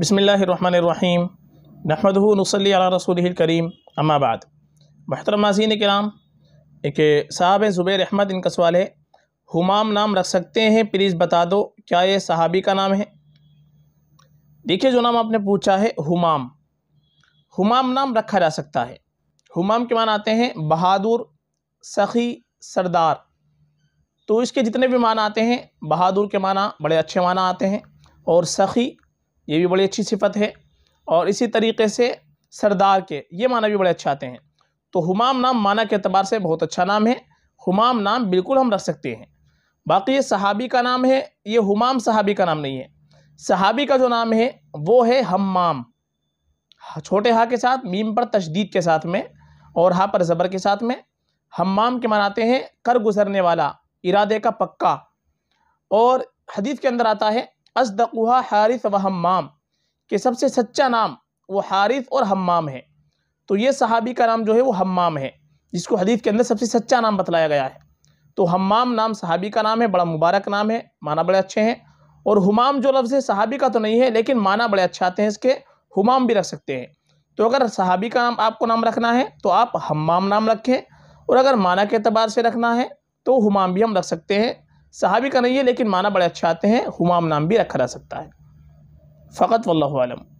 बसमीम नहमद नसली रसूल करीम अम्माबाद महतरम नाजीन कराम एक साहब ज़ुबैर अहमद इनका सवाल है हुमाम नाम रख सकते हैं प्लीज़ बता दो क्या ये सहाबी का नाम है देखिए जो नाम आपने पूछा है हुमाम हुमाम नाम रखा जा सकता है हुमाम के मान आते हैं बहादुर सखी सरदार तो इसके जितने भी मान आते हैं बहादुर के माना बड़े अच्छे माना आते हैं और सखी ये भी बड़ी अच्छी सिफत है और इसी तरीके से सरदार के ये माना भी बड़े अच्छे आते हैं तो हुमाम नाम माना के अतबार से बहुत अच्छा नाम है हुमाम नाम बिल्कुल हम रख सकते हैं बाकी ये सहाबी का नाम है ये हुमाम सहाबी का नाम नहीं है सहाबी का जो नाम है वो है हमाम हाँ, छोटे हा के साथ मीम पर तशदीद के साथ में और हा पर ज़बर के साथ में हमाम के मनाते हैं कर गुजरने वाला इरादे का पक्का और हदीफ़ के अंदर आता है असदकुहा हारिफ व हमाम के सबसे सच्चा नाम वो हारिफ और हमाम है तो ये सहाबी का नाम जो है वो हमाम है जिसको हदीफ के अंदर सबसे सच्चा नाम बतलाया गया है तो हमाम नाम सहाबी का नाम है बड़ा मुबारक नाम है माना बड़े अच्छे हैं और हुमाम जो लफ्ज़ है सहाबी का तो नहीं है लेकिन माना बड़े अच्छे आते हैं इसके हुमाम भी रख सकते हैं तो अगर सहाबी का नाम आपको नाम रखना है तो आप हमाम नाम रखें और अगर माना के अतबार से रखना है तो हुमाम भी हम रख सकते हैं सहाबी का नहीं है लेकिन माना बड़े अच्छे आते हैं हुमाम नाम भी रखा जा सकता है फ़कत वल्लम